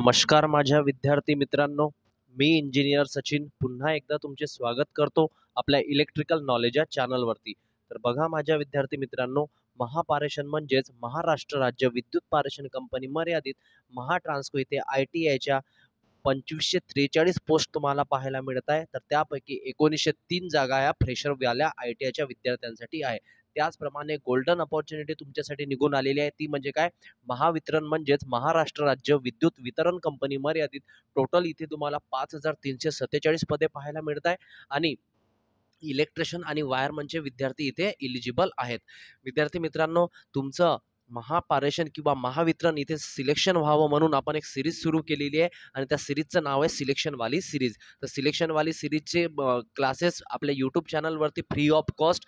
नमस्कार माझ्या विद्यार्थी मित्रांनो मी इंजिनियर सचिन पुन्हा एकदा तुमचे स्वागत करतो आपल्या इलेक्ट्रिकल नॉलेज या चॅनलवरती तर बघा माझ्या विद्यार्थी मित्रांनो महापारेषण म्हणजेच महाराष्ट्र राज्य विद्युत पारेषण कंपनी मर्यादित महाट्रान्स्को इथे आय टी आयच्या पंचवीसशे त्रेचाळीस पोस्ट तुम्हाला पाहायला मिळत आहे तर त्यापैकी एकोणीसशे तीन जागा या फ्रेशर व्याल्या आय टी आयच्या विद्यार्थ्यांसाठी आहे त्याचप्रमाणे गोल्डन अपॉर्च्युनिटी तुमच्यासाठी निघून आलेली आहे ती म्हणजे काय महावितरण म्हणजेच महाराष्ट्र राज्य विद्युत वितरण कंपनी मर्यादित टोटल इथे तुम्हाला पाच हजार तीनशे सत्तेचाळीस पदे पाहायला मिळत आहे आणि इलेक्ट्रिशियन आणि वायरमनचे विद्यार्थी इथे इलिजिबल आहेत विद्यार्थी मित्रांनो तुमचं महापारेषण किंवा महावितरण इथे सिलेक्शन व्हावं म्हणून आपण एक सिरीज सुरू केलेली आहे आणि त्या सिरीजचं नाव आहे सिलेक्शनवाली सिरीज तर सिलेक्शनवाली सिरीजचे क्लासेस आपल्या यूट्यूब चॅनलवरती फ्री ऑफ कॉस्ट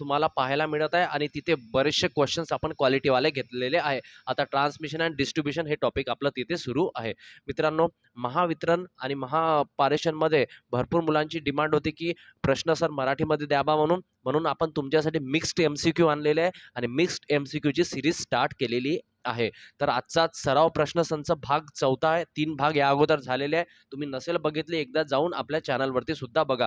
तुम्हाला पाहायला मिळत आहे आणि तिथे बरेचसे क्वेश्चन्स आपण क्वालिटीवाले घेतलेले आहे आता ट्रान्समिशन अँड डिस्ट्रीब्युशन हे टॉपिक आपलं तिथे सुरू आहे मित्रांनो महावितरण आणि महापारेषणमध्ये भरपूर मुलांची डिमांड होती की प्रश्न सर मराठीमध्ये द्यावा म्हणून म्हणून आपण तुमच्यासाठी मिक्स्ड एम सी क्यू आणलेले आहे आणि मिक्स्ड एम सी क्यूची सिरीज स्टार्ट केलेली आहे तर आजचा सराव प्रश्न संचा भाग चौथा आहे तीन भाग या अगोदर झालेले आहे तुम्ही नसेल बघितले एकदा जाऊन आपल्या चॅनलवरती सुद्धा बघा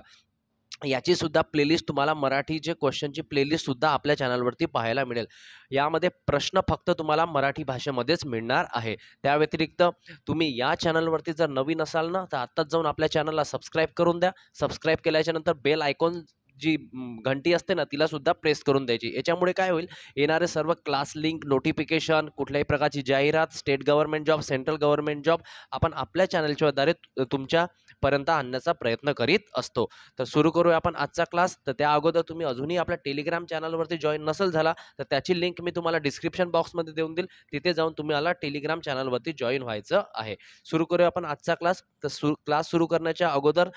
याची सुद्धा प्लेलिस्ट तुम्हाला मराठीचे क्वेश्चनची प्लेलिस्ट सुद्धा आपल्या चॅनलवरती पाहायला मिळेल यामध्ये प्रश्न फक्त तुम्हाला मराठी भाषेमध्येच मिळणार आहे त्या व्यतिरिक्त तुम्ही या चॅनलवरती जर नवीन असाल ना तर आत्ताच जाऊन आपल्या चॅनलला सबस्क्राईब करून द्या सबस्क्राईब केल्याच्यानंतर बेल आयकॉन जी घंटी असते ना तिला सुद्धा प्रेस करून द्यायची याच्यामुळे काय होईल येणारे सर्व क्लास लिंक नोटिफिकेशन कुठल्याही प्रकारची जाहिरात state government job central government job आपण आपल्या चॅनलच्याद्वारे तुमच्यापर्यंत आणण्याचा प्रयत्न करीत असतो तर सुरू करूया आपण आजचा क्लास तर त्या अगोदर तुम्ही अजूनही आपल्या टेलिग्राम चॅनलवरती जॉईन नसेल झाला तर त्याची लिंक मी तुम्हाला डिस्क्रिप्शन बॉक्समध्ये देऊन देईल तिथे जाऊन तुम्ही मला टेलिग्राम चॅनलवरती जॉईन व्हायचं आहे सुरू करूया आपण आजचा क्लास तर सु क्लास सुरू करण्याच्या अगोदर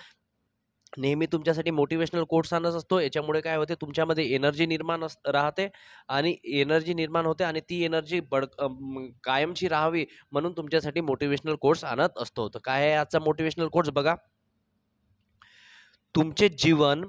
नेहमी तुमच्यासाठी मोटिवेशनल कोट्स आणत असतो याच्यामुळे काय होते तुमच्यामध्ये एनर्जी निर्माण अस राहते आणि एनर्जी निर्माण होते आणि ती एनर्जी बड कायमची राहावी म्हणून तुमच्यासाठी मोटिवेशनल कोट्स आणत असतो तर काय आहे आजचा मोटिवेशनल कोट्स बघा तुमचे जीवन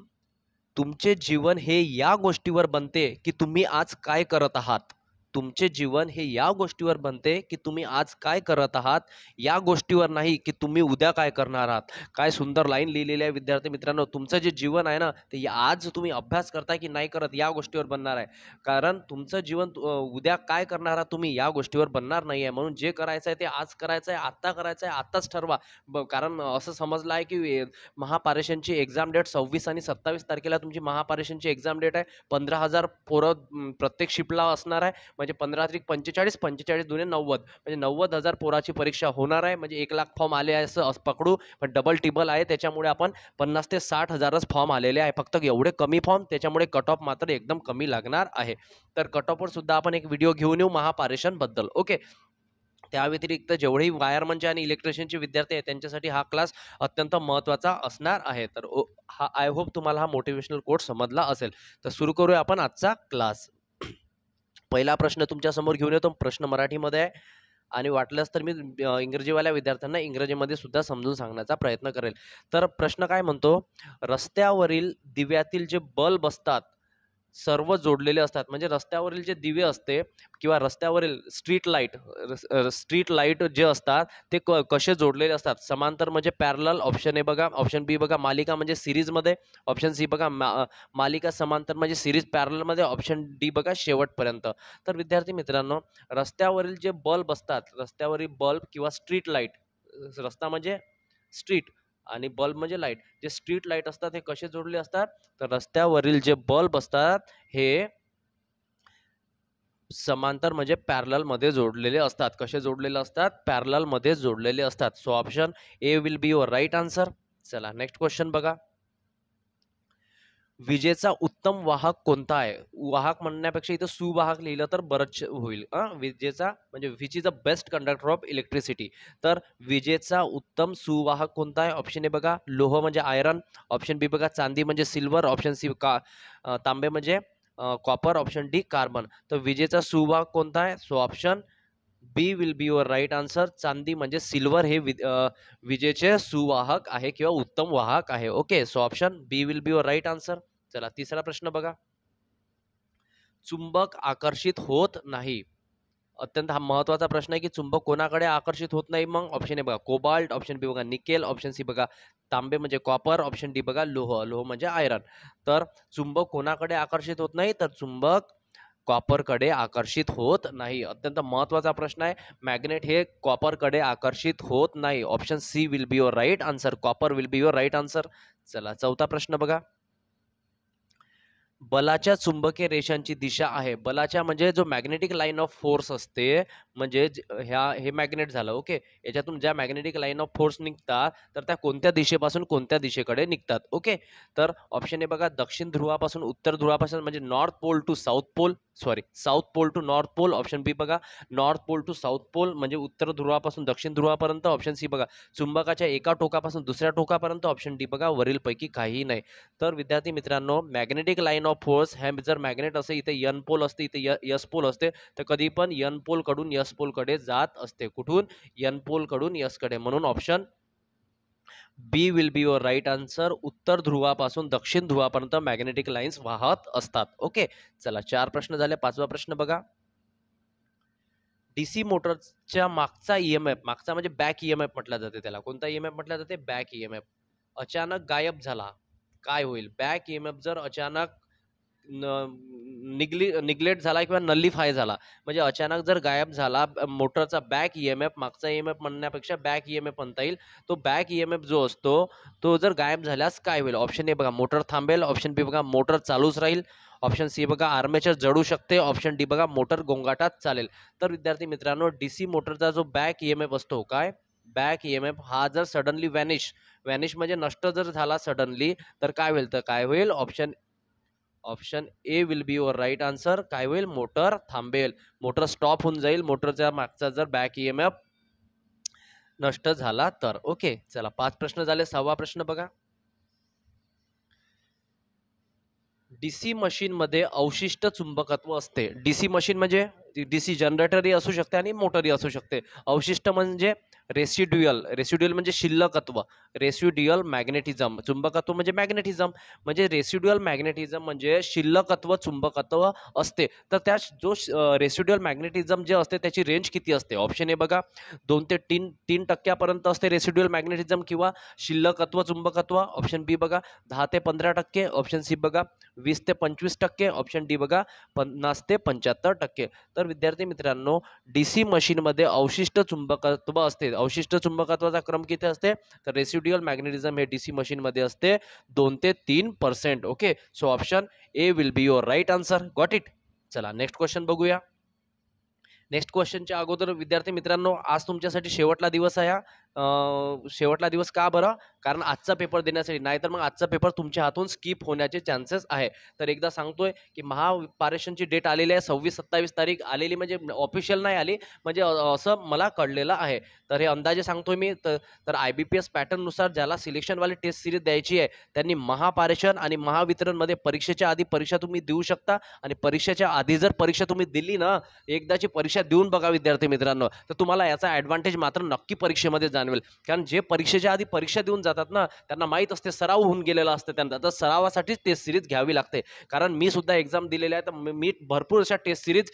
तुमचे जीवन हे या गोष्टीवर बनते की तुम्ही आज काय करत आहात तुमचे जीवन हे या गोष्टीवर बनते की तुम्ही आज काय करत आहात या गोष्टीवर नाही की तुम्ही उद्या काय करणार आहात काय सुंदर लाईन लिहिलेली आहे विद्यार्थी मित्रांनो तुमचं जे जीवन आहे ना ते आज तुम्ही अभ्यास करताय की नाही करत या गोष्टीवर बनणार आहे कारण तुमचं जीवन उद्या काय करणार आहात तुम्ही या गोष्टीवर बनणार नाही आहे म्हणून जे करायचं आहे ते आज करायचं आहे आत्ता करायचं आहे आत्ताच ठरवा ब कारण असं समजलं आहे की महापारेषणची एक्झाम डेट सव्वीस आणि सत्तावीस तारखेला तुमची महापारेषणची एक्झाम डेट आहे पंधरा हजार पोरं प्रत्येक शिपला असणार आहे म्हणजे पंधरा त्रिक पंचेचाळीस पंचेचाळीस दोन्ही नव्वद म्हणजे नव्वद हजार पोराची परीक्षा होणार आहे म्हणजे एक लाख फॉर्म आले आहे असं पकडू पण डबल टिबल आहे त्याच्यामुळे आपण पन्नास ते साठ हजारच फॉर्म आलेले आहे फक्त एवढे कमी फॉर्म त्याच्यामुळे कट ऑफ मात्र एकदम कमी लागणार आहे तर कट ऑफवर सुद्धा आपण एक व्हिडिओ घेऊन येऊ महापारेषणबद्दल ओके त्या व्यतिरिक्त जेवढेही वायरमनचे आणि इलेक्ट्रिशियनचे विद्यार्थी आहेत त्यांच्यासाठी हा क्लास अत्यंत महत्त्वाचा असणार आहे तर हा आय होप तुम्हाला हा मोटिवेशनल कोर्स समजला असेल तर सुरू करूया आपण आजचा क्लास पहिला प्रश्न तुमच्या समोर घेऊन येतो प्रश्न मराठीमध्ये आहे आणि वाटल्यास तर मी इंग्रजीवाल्या विद्यार्थ्यांना इंग्रजीमध्ये सुद्धा समजून सांगण्याचा प्रयत्न करेल तर प्रश्न काय म्हणतो रस्त्यावरील दिव्यातील जे बल्ब असतात सर्व जोडलेले असतात म्हणजे रस्त्यावरील जे दिवे असते किंवा रस्त्यावरील स्ट्रीट लाईट स्ट्रीट लाईट जे असतात ते क कसे जोडलेले असतात समांतर म्हणजे पॅरल ऑप्शन ए बघा ऑप्शन बी बघा मालिका म्हणजे सिरीजमध्ये ऑप्शन सी बघा मा मालिका समांतर म्हणजे सिरीज पॅरलमध्ये ऑप्शन डी बघा शेवटपर्यंत तर विद्यार्थी मित्रांनो रस्त्यावरील जे बल्ब असतात रस्त्यावरील बल्ब किंवा स्ट्रीट लाईट रस्ता म्हणजे स्ट्रीट आणि बल्ब म्हणजे लाईट जे स्ट्रीट लाईट असतात हे कसे जोडले असतात तर रस्त्यावरील जे बल्ब असतात हे समांतर म्हणजे पॅरलमध्ये जोडलेले असतात कसे जोडलेले असतात पॅरलमध्ये जोडलेले असतात so option A will be your right answer चला नेक्स्ट क्वेश्चन बघा विजेचा उत्तम वाहक कोणता आहे वाहक म्हणण्यापेक्षा इथं सुवाहक लिहिलं तर बरंच होईल विजेचा म्हणजे which is the best conductor of electricity तर विजेचा उत्तम सुवाहक कोणता आहे ऑप्शन ए बघा लोह म्हणजे आयरन ऑप्शन बी बघा चांदी म्हणजे सिल्वर ऑप्शन सी का तांबे म्हणजे कॉपर ऑप्शन डी कार्बन तर विजेचा सुवाहक कोणता आहे so option B will be your right answer चांदी म्हणजे सिल्वर हे विजेचे सुवाहक आहे किंवा उत्तम वाहक आहे okay so option B will be your right answer चला तिसरा प्रश्न बघा चुंबक आकर्षित होत नाही अत्यंत हा महत्वाचा प्रश्न आहे की चुंबक कोणाकडे आकर्षित होत नाही मग ऑप्शन ए बघा कोबाल्ट ऑप्शन बी बघा निकेल ऑप्शन सी बघा तांबे म्हणजे कॉपर ऑप्शन डी बघा लोह लोह म्हणजे आयरन तर चुंबक कोणाकडे आकर्षित होत नाही तर चुंबक कॉपरकडे आकर्षित होत नाही अत्यंत महत्त्वाचा प्रश्न आहे मॅग्नेट हे कॉपरकडे आकर्षित होत नाही option C will be your right answer copper will be your right answer चला चौथा प्रश्न बघा बलाच्या चुंबकीय रेषांची दिशा आहे बलाच्या म्हणजे जो मॅग्नेटिक लाईन ऑफ फोर्स असते म्हणजे ह्या हे मॅग्नेट झालं ओके याच्यातून ज्या मॅग्नेटिक लाईन ऑफ फोर्स निघतात तर त्या कोणत्या दिशेपासून कोणत्या दिशेकडे निघतात ओके तर ऑप्शन हे बघा दक्षिण ध्रुवापासून उत्तर ध्रुवापासून म्हणजे north pole to south pole sorry south pole to north pole option B बघा north pole to south pole म्हणजे उत्तर ध्रुवापासून दक्षिण ध्रुवापर्यंत ऑप्शन सी बघा चुंबकाच्या एका टोकापासून दुसऱ्या टोकापर्यंत ऑप्शन डी बघा वरीलपैकी काहीही नाही तर विद्यार्थी मित्रांनो मॅग्नेटिक लाईन ऑफ फोर्स हे जर मॅग्नेट असे इथे यन पोल असते इथे यस पोल असते तर कधी पण यन पोलकडून यस पोलकडे जात असते कुठून यन पोलकडून यसकडे म्हणून option B will be your right answer उत्तर ध्रुवापासून दक्षिण ध्रुवापर्यंत मॅग्नेटिक लाईन्स वाहत असतात ओके चला चार प्रश्न झाले पाचवा प्रश्न बघा डीसी मोटरच्या मागचा ईएमएफ e मागचा म्हणजे बॅक एम एफ म्हटलं जाते त्याला कोणता ईएमएफ e म्हटलं जाते बॅक एम एफ अचानक गायब झाला काय होईल बॅक एफ e जर अचानक निग्ली निग्लेक्ट झाला किंवा फाय झाला म्हणजे अचानक जर गायब झाला मोटरचा बॅक ई एम एफ मागचा ई एम एफ म्हणण्यापेक्षा बॅक ई एम एफ म्हणता येईल तो बॅक ई एम एफ जो असतो तो जर गायब झाल्यास काय होईल ऑप्शन ए बघा मोटर थांबेल ऑप्शन बी बघा मोटर चालूच राहील ऑप्शन सी बघा आर्मेचर जडू शकते ऑप्शन डी बघा मोटर गोंगाटात चालेल तर विद्यार्थी मित्रांनो डी सी मोटरचा जो बॅक ई एम एफ असतो काय बॅक ई एम एफ हा जर सडनली वॅनिश वॅनिश म्हणजे नष्ट जर झाला सडनली तर काय होईल तर काय होईल option option A will be your right answer काय होईल मोटर थांबेल मोटर स्टॉप होऊन जाईल मोटरच्या मागचा जर बॅक ई e एम नष्ट झाला तर ओके चला पाच प्रश्न झाले सहावा प्रश्न बघा डीसी मशीन मध्ये अवशिष्ट चुंबकत्व असते डीसी मशीन म्हणजे डीसी जनरेटरही असू शकते आणि मोटरही असू शकते अवशिष्ट म्हणजे रेसिड्युअल रेसिड्युअल म्हणजे शिल्लकत्व रेसिड्युअल मॅग्नेटिझम चुंबकत्व म्हणजे मॅग्नेटिझम म्हणजे रेसिड्युअल मॅग्नेटिझम म्हणजे शिल्लकत्व चुंबकत्व असते तर त्या जो रेसिड्युअल मॅग्नेटिझम जे असते त्याची रेंज किती असते ऑप्शन ए बघा दोन ते तीन तीन टक्क्यापर्यंत असते रेसिड्युअल मॅग्नेटिझम किंवा शिल्लकत्व चुंबकत्व ऑप्शन बी बघा दहा ते पंधरा टक्के ऑप्शन सी बघा वीस ते पंचवीस टक्के ऑप्शन डी बघा पन्नास ते पंच्याहत्तर टक्के तर विद्यार्थी मित्रांनो डी सी मशीनमध्ये अवशिष्ट चुंबकत्व असते अवशिष्ट चुंबकत्वाचा क्रम किती असते तर रेसिड्युअल मॅग्नेटिझम हे डी सी मशीनमध्ये असते दोन ते तीन percent okay so option A will be your right answer got it चला नेक्स्ट क्वेश्चन बघूया नेक्स्ट क्वेश्चनच्या अगोदर विद्यार्थी मित्रांनो आज तुमच्यासाठी शेवटला दिवस आहे शेवटला दिवस का बरं कारण आजचा पेपर देण्यासाठी नाहीतर मग आजचा पेपर तुमच्या हातून स्किप होण्याचे चान्सेस आहे तर एकदा सांगतोय की महापारेशनची डेट आलेली आहे सव्वीस सत्तावीस तारीख आलेली म्हणजे ऑफिशियल नाही आली म्हणजे असं मला कळलेलं आहे तर हे अंदाजे सांगतोय मी तर आय बी पी एस पॅटर्ननुसार ज्याला सिलेक्शनवाली टेस्ट सिरीज द्यायची आहे त्यांनी महापारेशन आणि महावितरणमध्ये परीक्षेच्या आधी परीक्षा तुम्ही देऊ शकता आणि परीक्षेच्या आधी जर परीक्षा तुम्ही दिली ना एकदाची परीक्षा देऊन बघा विद्यार्थी मित्रांनो तर तुम्हाला याचा ॲडव्हान्टेज मात्र नक्की परीक्षेमध्ये जाणार कारण जे परीक्षेच्या आधी परीक्षा देऊन जातात ना त्यांना माहीत असते सराव होऊन गेलेला असतं त्यांना तर सरावासाठीच टेस्ट सिरीज घ्यावी लागते कारण मी सुद्धा एक्झाम दिलेल्या आहे तर मी भरपूर अशा टेस्ट सिरीज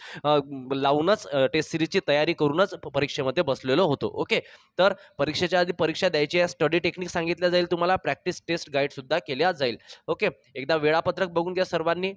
लावूनच टेस्ट सिरीजची तयारी करूनच परीक्षेमध्ये बसलेलो होतो ओके तर परीक्षेच्या आधी परीक्षा द्यायची आहे स्टडी टेक्निक सांगितल्या जाईल तुम्हाला प्रॅक्टिस टेस्ट गाईडसुद्धा केल्या जाईल ओके एकदा वेळापत्रक बघून घ्या सर्वांनी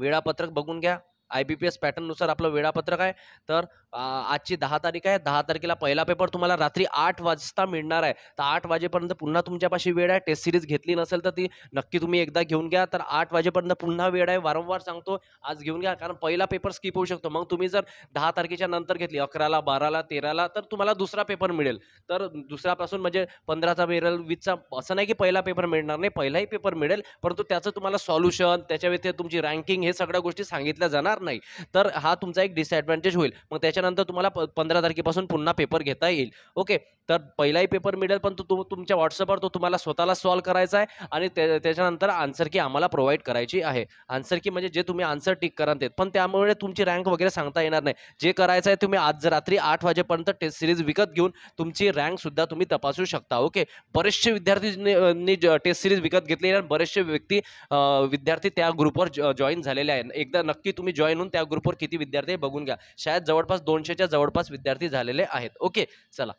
वेळापत्रक बघून घ्या आय बी पी एस पॅटर्ननुसार आपलं वेळापत्रक आहे तर आजची दहा तारीख आहे दहा तारखेला पहिला पेपर तुम्हाला रात्री आठ वाजता मिळणार आहे तर आठ वाजेपर्यंत पुन्हा तुमच्यापाशी वेळ आहे टेस्ट सिरीज घेतली नसेल तर ती नक्की तुम्ही एकदा घेऊन घ्या तर आठ वाजेपर्यंत पुन्हा वेळ आहे वारंवार सांगतो आज घेऊन घ्या कारण पहिला पेपर स्किप होऊ शकतो मग तुम्ही जर दहा तारखेच्या नंतर घेतली अकराला बाराला तेराला तर तुम्हाला दुसरा पेपर मिळेल तर दुसऱ्यापासून म्हणजे पंधराचा मिळेल वीसचा असं नाही की पहिला पेपर मिळणार नाही पहिलाही पेपर मिळेल परंतु त्याचं तुम्हाला सॉल्युशन त्याच्या व्यतिरिक्त तुमची रँकिंग हे सगळ्या गोष्टी सांगितल्या जाणार नाही तर हा तुमचा एक डिसएडव्हान्टेज होईल मग त्याच्यानंतर तुम्हाला पंधरा तारखेपासून पुन्हा पेपर घेता येईल ओके तर पहिलाही पेपर मिळेल पण तो तुमच्या व्हॉट्सअपवर तो तुम्हाला स्वतःला सॉल्व करायचा आहे आणि त्याच्यानंतर आन्सर की आम्हाला प्रोव्हाइड करायची आहे आन्सर की म्हणजे जे तुम्ही आन्सर टिक करत पण त्यामुळे तुमची रँक वगैरे सांगता येणार नाही जे करायचं आहे तुम्ही आज रात्री आठ वाजेपर्यंत टेस्ट सिरीज विकत घेऊन तुमची रँकसुद्धा तुम्ही तपासू शकता ओके बरेचसे विद्यार्थी टेस्ट सिरीज विकत घेतलेली आणि बरेचसे व्यक्ती विद्यार्थी त्या ग्रुपवर जॉईन झालेले आहेत एकदा नक्की तुम्ही जॉईन होऊन त्या ग्रुपवर किती विद्यार्थी बघून घ्या शायद जवळपास दोनशेच्या जवळपास विद्यार्थी झालेले आहेत ओके चला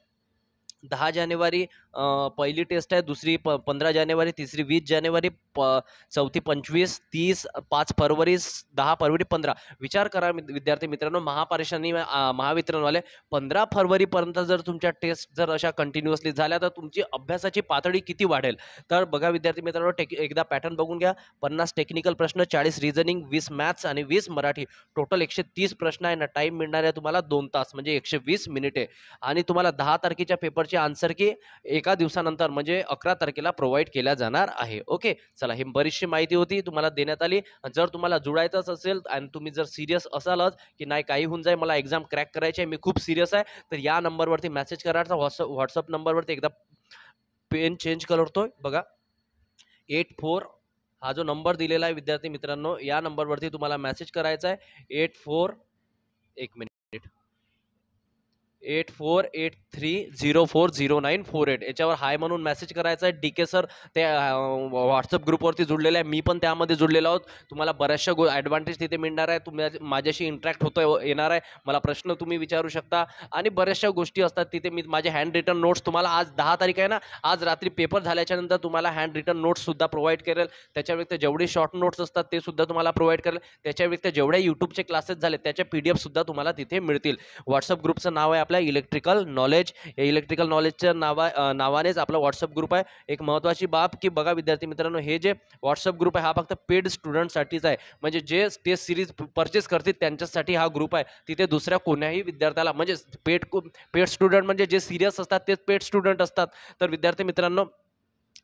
दहा जानेवारी पहिली टेस्ट आहे दुसरी प पंधरा जानेवारी तिसरी वीस जानेवारी प चौथी पंचवीस तीस पाच फरवरी दहा फरवरी पंधरा विचार करा विद्यार्थी मित्रांनो महापारेषांनी महावितरणवाले पंधरा फरवरीपर्यंत जर तुमच्या टेस्ट जर अशा कंटिन्युअसली झाल्या तर तुमची अभ्यासाची पातळी किती वाढेल तर बघा विद्यार्थी मित्रांनो एकदा पॅटर्न बघून घ्या पन्नास टेक्निकल प्रश्न चाळीस रिझनिंग वीस मॅथ्स आणि वीस मराठी टोटल एकशे तीस प्रश्न आहे ना टाईम मिळणार आहे तुम्हाला दोन तास म्हणजे एकशे वीस मिनिटे आणि तुम्हाला दहा तारखेच्या पेपरची आन्सर की एका दिवसानंतर म्हणजे अकरा तारखेला प्रोव्हाइड केल्या जाणार आहे ओके चला हे बरीचशी माहिती होती तुम्हाला देण्यात आली जर तुम्हाला जुळायचंच असेल आणि तुम्ही जर सिरियस असालच की नाही काही होऊन जाईल मला एक्झाम क्रॅक करायची आहे मी खूप सिरियस आहे तर या नंबरवरती मेसेज करायचा व्हॉट्सअप व्हॉट्सअप नंबरवरती एकदा पेन चेंज करतोय बघा एट फोर हा जो नंबर दिलेला आहे विद्यार्थी मित्रांनो या नंबरवरती तुम्हाला मेसेज करायचा आहे एट फोर एक minute eight four eight three zero four zero nine four eight याच्यावर हाय म्हणून मेसेज करायचा आहे डी के सर ते व्हॉट्सअप ग्रुपवरती जुळलेलं आहे मी पण त्यामध्ये जुळलेलो आहोत तुम्हाला बऱ्याचशा गो ॲडव्हान्टेज तिथे मिळणार आहे तुम्ही माझ्याशी इंटरॅक्ट होतो हो, येणार आहे मला प्रश्न तुम्ही विचारू शकता आणि बऱ्याचशा गोष्टी असतात तिथे मी माझे हँड रिटन नोट्स तुम्हाला आज दहा तारीख आहे ना आज रात्री पेपर झाल्याच्यानंतर तुम्हाला हँड रिटर्न नोट्ससुद्धा प्रोव्हाइड करेल त्याच्या व्यतिरिक्त जेवढे शॉर्ट नोट्स असतात ते सुद्धा तुम्हाला प्रोव्हाइड करेल त्याच्या व्यतिरिक्त जेवढ्या यूट्यूबचे क्लासेस झाले त्याच्या पी डी एफसुद्धा तुम्हाला तिथे मिळतील व्हॉट्सअप ग्रुपचं नाव आहे आपल्या इलेक्ट्रिकल नॉलेज या इलेक्ट्रिकल नॉलेजच्या नावा नावानेच आपला व्हॉट्सअप ग्रुप आहे एक महत्त्वाची बाब की बघा विद्यार्थी मित्रांनो हे जे व्हॉट्सअप ग्रुप आहे हा फक्त पेड स्टुडंटसाठीच आहे म्हणजे जे टेस्ट सिरीज परचेस करतील त्यांच्यासाठी हा ग्रुप आहे तिथे दुसऱ्या कोण्याही विद्यार्थ्याला म्हणजे पेड पेड स्टुडंट म्हणजे जे सिरियस असतात तेच पेड स्टुडंट असतात तर विद्यार्थी मित्रांनो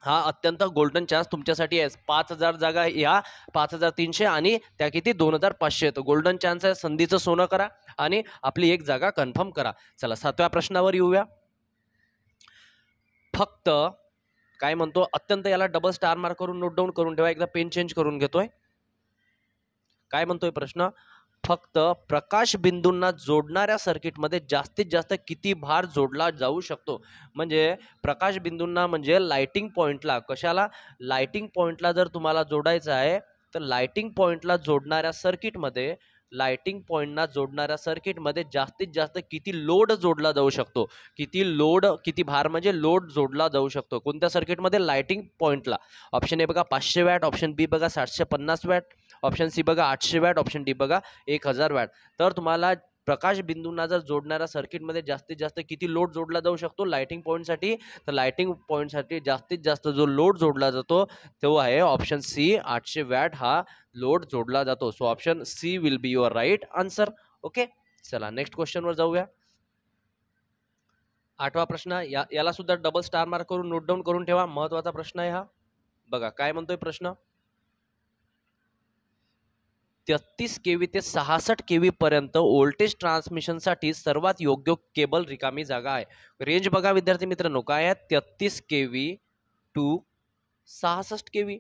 हा अत्यंत गोल्डन चान्स तुमच्यासाठी आहे पाच हजार जागा या पाच हजार तीनशे आणि त्या किती दोन हजार पाचशे येतो गोल्डन चान्स आहे संधीचं सोनं करा आणि आपली एक जागा कन्फर्म करा चला सातव्या प्रश्नावर येऊया फक्त काय म्हणतो अत्यंत याला डबल स्टार मार्क करून नोट डाऊन करून ठेवा एकदा पेन चेंज करून घेतोय काय म्हणतोय प्रश्न फक्त प्रकाश प्रकाशबिंदूंना जोडणाऱ्या सर्किटमध्ये जास्तीत जास्त किती भार जोडला जाऊ शकतो म्हणजे प्रकाशबिंदूंना म्हणजे लायटिंग पॉईंटला कशाला लाइटिंग पॉईंटला जर तुम्हाला जोडायचं आहे तर लाइटिंग पॉईंटला जोडणाऱ्या सर्किटमध्ये लायटिंग पॉईंटना जोडणाऱ्या सर्किटमध्ये जास्तीत जास्त किती लोड जोडला जाऊ शकतो किती लोड किती भार म्हणजे लोड जोडला जाऊ शकतो कोणत्या सर्किटमध्ये लायटिंग पॉईंटला ऑप्शन ए बघा पाचशे वॅट ऑप्शन बी बघा सातशे पन्नास वॅट ऑप्शन सी बघा आठशे वॅट ऑप्शन डी बघा एक हजार वॅट तर तुम्हाला प्रकाश बिंदूंना जर जोडणाऱ्या सर्किटमध्ये जास्तीत जास्त किती लोड जोडला जाऊ शकतो लायटिंग पॉईंटसाठी तर लायटिंग पॉईंटसाठी जास्तीत जास्त जो लोड जोडला जातो तो आहे ऑप्शन सी आठशे वॅट हा लोड जोडला जातो so option C will be your right answer okay चला नेक्स्ट क्वेश्चनवर जाऊया आठवा प्रश्न या याला सुद्धा डबल स्टार मार्क करून नोट डाऊन करून ठेवा महत्वाचा प्रश्न आहे हा बघा काय म्हणतोय प्रश्न तेहत्तीस के व्ही ते सहासष्ट के व्हीपर्यंत वोल्टेज ट्रान्समिशनसाठी सर्वात योग्य केबल रिकामी जागा आहे रेंज बघा विद्यार्थी मित्रांनो काय आहे तेहतीस के वी टू सहासष्ट के व्ही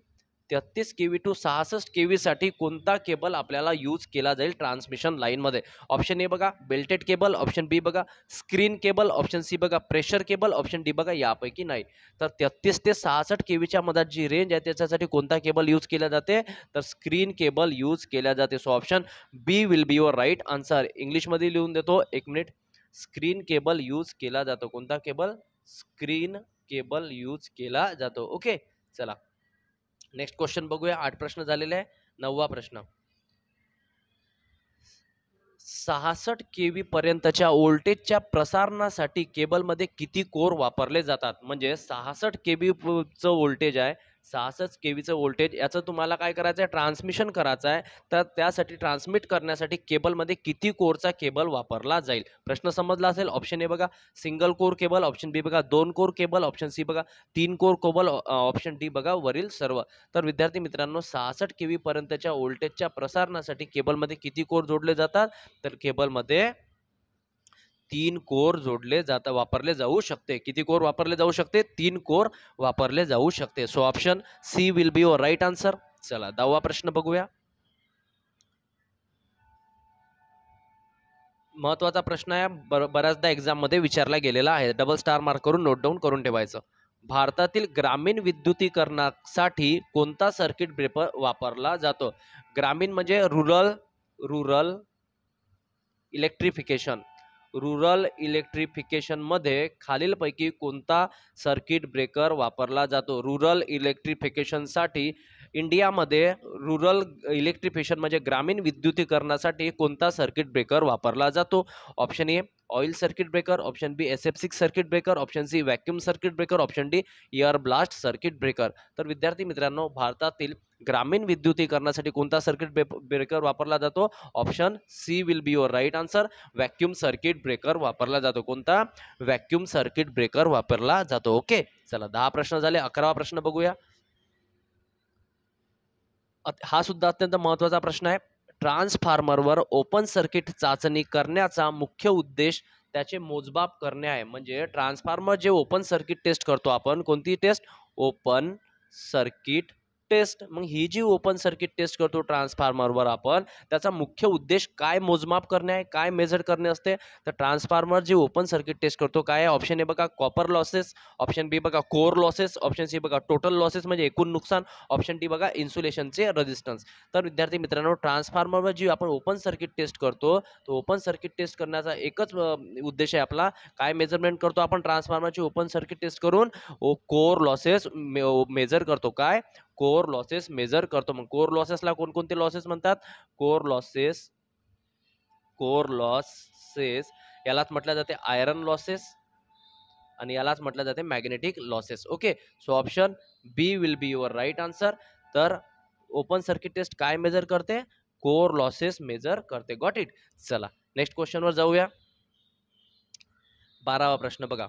तेहत्तीस के व्ही टू सहासष्ट के व्हीसाठी कोणता केबल आपल्याला यूज केला जाईल ट्रान्समिशन लाईनमध्ये ऑप्शन ए बघा बेल्टेड केबल ऑप्शन बी बघा स्क्रीन केबल ऑप्शन सी बघा प्रेशर केबल ऑप्शन डी बघा यापैकी नाही तर तेहतीस ते सहासष्ट के व्हीच्या मधात जी रेंज आहे त्याच्यासाठी कोणता केबल यूज केला जाते तर स्क्रीन केबल यूज केल्या जाते so option B will be your right answer इंग्लिशमध्ये लिहून देतो एक मिनिट स्क्रीन केबल यूज केला जातो कोणता केबल स्क्रीन केबल यूज केला जातो ओके चला नेक्स्ट क्वेश्चन बघूया आठ प्रश्न झालेले आहे नववा प्रश्न सहासष्ट के पर्यंतच्या व्होल्टेजच्या प्रसारणासाठी केबलमध्ये किती कोर वापरले जातात म्हणजे सहासष्ट के व्होल्टेज आहे सहासष्ट के व्हीचं वोल्टेज याचं तुम्हाला काय करायचं आहे ट्रान्समिशन करायचं आहे तर त्यासाठी ट्रान्समिट करण्यासाठी केबलमध्ये किती कोरचा केबल वापरला जाईल प्रश्न समजला असेल ऑप्शन ए बघा single core cable option B बघा दोन कोर केबल ऑप्शन सी बघा तीन कोर कोबल ऑप्शन डी बघा वरील सर्व तर विद्यार्थी मित्रांनो सहासष्ट के व्हीपर्यंतच्या वोल्टेजच्या प्रसारणासाठी केबलमध्ये किती कोर जोडले जातात तर केबलमध्ये तीन कोर जोडले जाता वापरले जाऊ शकते किती कोर वापरले जाऊ शकते तीन कोर वापरले जाऊ शकते so option C will be your right answer चला दहावा प्रश्न बघूया महत्वाचा प्रश्न आहे बर बऱ्याचदा एक्झाममध्ये विचारला गेलेला आहे डबल स्टार मार्क करून नोट डाऊन करून ठेवायचं भारतातील ग्रामीण विद्युतीकरणासाठी कोणता सर्किट ब्रेकर वापरला जातो ग्रामीण म्हणजे रुरल रुरल इलेक्ट्रिफिकेशन रुरल इलेक्ट्रिफिकेशनमध्ये खालीलपैकी कोणता सर्किट ब्रेकर वापरला जातो रुरल इलेक्ट्रिफिकेशनसाठी इंडियामध्ये रुरल इलेक्ट्रिफिकेशन म्हणजे ग्रामीण विद्युतीकरणासाठी कोणता सर्किट ब्रेकर वापरला जातो option A oil circuit breaker option B S F six circuit breaker option C vacuum circuit breaker option D air blast circuit breaker तर विद्यार्थी मित्रांनो भारतातील ग्रामीण विद्युतीकरणासाठी कोणता सर्किट ब्रेकर वापरला जातो option C will be your right answer vacuum circuit breaker वापरला जातो कोणता व्हॅक्यूम सर्किट ब्रेकर वापरला जातो ओके चला दहा प्रश्न झाले अकरावा प्रश्न बघूया हा सुद्धा अत्यंत महत्त्वाचा प्रश्न आहे ट्रान्सफॉर्मरवर ओपन सर्किट चाचणी करण्याचा मुख्य उद्देश त्याचे मोजबाप करणे आहे म्हणजे ट्रान्सफार्मर जे ओपन सर्किट टेस्ट करतो आपण कोणती टेस्ट ओपन सर्किट टेस्ट मग ही जी ओपन सर्किट टेस्ट करतो ट्रान्सफॉर्मरवर आपण त्याचा मुख्य उद्देश काय मोजमाप करणे आहे काय मेजर करणे असते तर ट्रान्सफॉर्मर जी ओपन सर्किट टेस्ट करतो काय ऑप्शन ए बघा कॉपर लॉसेस ऑप्शन बी बघा कोर लॉसेस ऑप्शन सी बघा टोटल लॉसेस म्हणजे एकूण नुकसान ऑप्शन डी बघा इन्सुलेशनचे रजिस्टन्स तर विद्यार्थी मित्रांनो ट्रान्सफॉर्मरवर जी आपण ओपन सर्किट टेस्ट करतो तो ओपन सर्किट टेस्ट करण्याचा एकच उद्देश आहे आपला काय मेजरमेंट करतो आपण ट्रान्सफॉर्मरची ओपन सर्किट टेस्ट करून कोर लॉसेस मेजर करतो काय कोर लॉसेस मेजर करतो मग कोर लॉसेसला कोणकोणते लॉसेस म्हणतात कोर लॉसेस कोर लॉसेस यालाच म्हटलं जाते आयरन लॉसेस आणि यालाच म्हटलं जाते magnetic losses okay so option B will be your right answer तर ओपन सर्किट टेस्ट काय मेजर करते कोर लॉसेस मेजर करते गॉट इट चला नेक्स्ट क्वेश्चनवर जाऊया बारावा प्रश्न बघा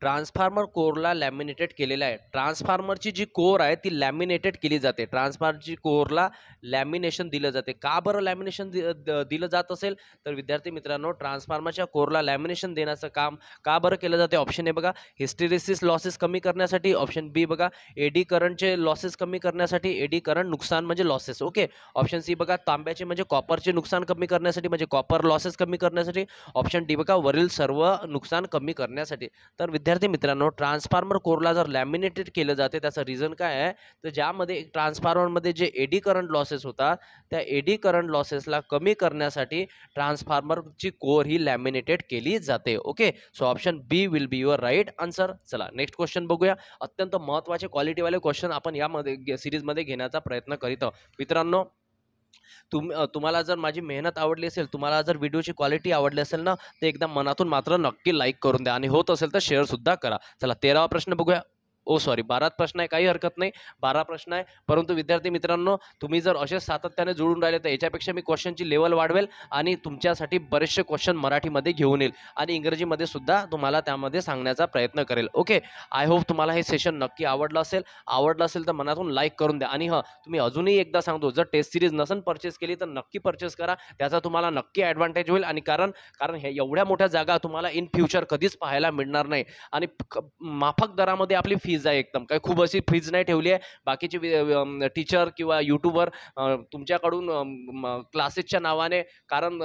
ट्रान्सफार्मर कोरला लॅमिनेटेड केलेला आहे ट्रान्सफार्मरची जी कोर आहे ती लॅमिनेटेड केली जाते ट्रान्सफार्मरची कोरला लॅमिनेशन दिलं जाते का बरं लॅमिनेशन दिलं जात असेल तर विद्यार्थी मित्रांनो ट्रान्सफार्मरच्या कोरला लॅमिनेशन देण्याचं काम का बरं केलं जाते ऑप्शन ए बघा हिस्टेरिसिस लॉसेस कमी करण्यासाठी ऑप्शन बी बघा एडी करंटचे लॉसेस कमी करण्यासाठी एडी करंट नुकसान म्हणजे लॉसेस ओके ऑप्शन सी बघा तांब्याचे म्हणजे कॉपरचे नुकसान कमी करण्यासाठी म्हणजे कॉपर लॉसेस कमी करण्यासाठी ऑप्शन डी बघा वरील सर्व नुकसान कमी करण्यासाठी तर विद्यार्थी मित्रांनो ट्रान्सफॉर्मर कोरला जर लॅमिनेटेड केलं जाते त्याचं रिझन काय आहे तर ज्यामध्ये ट्रान्सफॉर्मरमध्ये जे एडी करंट लॉसेस होतात त्या एडी करंट लॉसेसला कमी करण्यासाठी ट्रान्सफॉर्मरची कोर ही लॅमिनेटेड केली जाते okay so option B will be your right answer चला नेक्स्ट क्वेश्चन बघूया अत्यंत महत्त्वाचे क्वालिटीवाले क्वेश्चन आपण यामध्ये सिरीजमध्ये घेण्याचा प्रयत्न करीत आहोत मित्रांनो तुम तुम्हाला जर माझी मेहनत आवडली असेल तुम्हाला जर व्हिडिओची क्वालिटी आवडली असेल ना ते एकदम मनातून मात्र नक्की लाईक करून द्या आणि होत असेल तर सुद्धा करा चला तेरावा प्रश्न बघूया ओ सॉरी बारात प्रश्न आहे काही हरकत नाही बारा प्रश्न आहे परंतु विद्यार्थी मित्रांनो तुम्ही जर असेच सातत्याने जुळून राहिले तर याच्यापेक्षा मी क्वेश्चनची लेवल वाढवेल आणि तुमच्यासाठी बरेचसे क्वेश्चन मराठीमध्ये घेऊन येईल आणि इंग्रजीमध्ये सुद्धा तुम्हाला त्यामध्ये सांगण्याचा प्रयत्न करेल ओके आय होप तुम्हाला हे सेशन नक्की आवडलं असेल आवडलं असेल तर मनातून लाईक करून द्या आणि हं तुम्ही अजूनही एकदा सांगतो जर टेस्ट सिरीज नसेल परचेस केली तर नक्की परचेस करा त्याचा तुम्हाला नक्की ॲडव्हान्टेज होईल आणि कारण कारण हे एवढ्या मोठ्या जागा तुम्हाला इन फ्युचर कधीच पाहायला मिळणार नाही आणि माफक दरामध्ये आपली फी फ्रीज आहे एकदम काही खूप अशी फ्रीज नाही ठेवली आहे बाकीचे टीचर किंवा यूट्यूबर तुमच्याकडून क्लासेसच्या नावाने कारण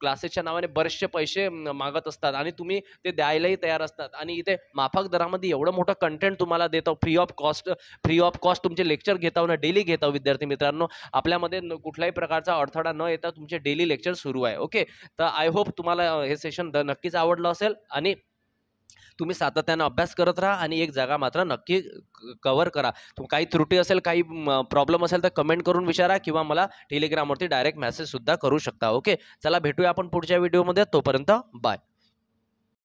क्लासेसच्या नावाने बरेचसे पैसे मागत असतात आणि तुम्ही ते द्यायलाही तयार असतात आणि इथे माफक दरामध्ये एवढं मोठं कंटेंट तुम्हाला देतो free of cost free of cost तुमचे लेक्चर घेताव ना डेली घेताव विद्यार्थी मित्रांनो आपल्यामध्ये कुठल्याही प्रकारचा अडथळा न येता तुमचे डेली लेक्चर सुरू आहे ओके तर आय होप तुम्हाला हे सेशन नक्कीच आवडलं असेल आणि तुम्ही सातत्यानं अभ्यास करत राहा आणि एक जागा मात्र नक्की कवर करा तुम काही त्रुटी असेल काही प्रॉब्लेम असेल तर कमेंट करून विचारा किंवा मला टेलिग्रामवरती डायरेक्ट मेसेजसुद्धा करू शकता ओके चला भेटूया आपण पुढच्या व्हिडिओमध्ये तोपर्यंत बाय